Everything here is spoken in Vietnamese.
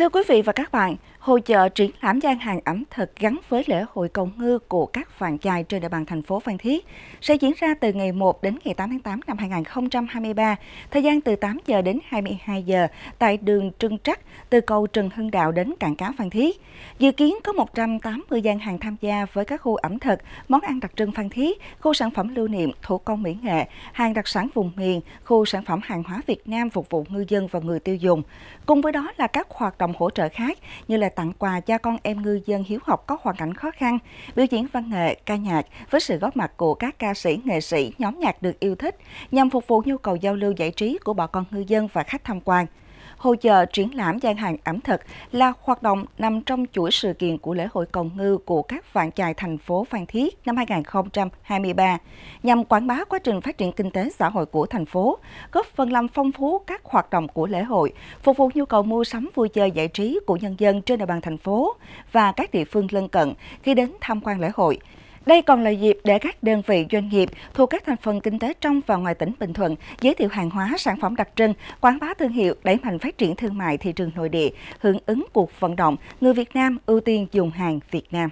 Thưa quý vị và các bạn, Hội chợ triển lãm gian hàng ẩm thực gắn với lễ hội cầu ngư của các phàn chài trên địa bàn thành phố Phan Thiết sẽ diễn ra từ ngày 1 đến ngày 8 tháng 8 năm 2023, thời gian từ 8 giờ đến 22 giờ tại đường Trưng Trắc từ cầu Trần Hưng Đạo đến cảng cá Phan Thiết. Dự kiến có 180 gian hàng tham gia với các khu ẩm thực, món ăn đặc trưng Phan Thiết, khu sản phẩm lưu niệm, thủ công mỹ nghệ, hàng đặc sản vùng miền, khu sản phẩm hàng hóa Việt Nam phục vụ ngư dân và người tiêu dùng. Cùng với đó là các hoạt động hỗ trợ khác như là tặng quà cho con em ngư dân hiếu học có hoàn cảnh khó khăn, biểu diễn văn nghệ, ca nhạc với sự góp mặt của các ca sĩ, nghệ sĩ, nhóm nhạc được yêu thích nhằm phục vụ nhu cầu giao lưu giải trí của bà con ngư dân và khách tham quan. Hội chợ triển lãm gian hàng ẩm thực là hoạt động nằm trong chuỗi sự kiện của lễ hội cầu ngư của các vạn chài thành phố Phan Thiết năm 2023 nhằm quảng bá quá trình phát triển kinh tế xã hội của thành phố, góp phần làm phong phú các hoạt động của lễ hội, phục vụ nhu cầu mua sắm vui chơi giải trí của nhân dân trên địa bàn thành phố và các địa phương lân cận khi đến tham quan lễ hội. Đây còn là dịp để các đơn vị doanh nghiệp thuộc các thành phần kinh tế trong và ngoài tỉnh Bình Thuận giới thiệu hàng hóa, sản phẩm đặc trưng, quảng bá thương hiệu, đẩy mạnh phát triển thương mại thị trường nội địa, hưởng ứng cuộc vận động người Việt Nam ưu tiên dùng hàng Việt Nam.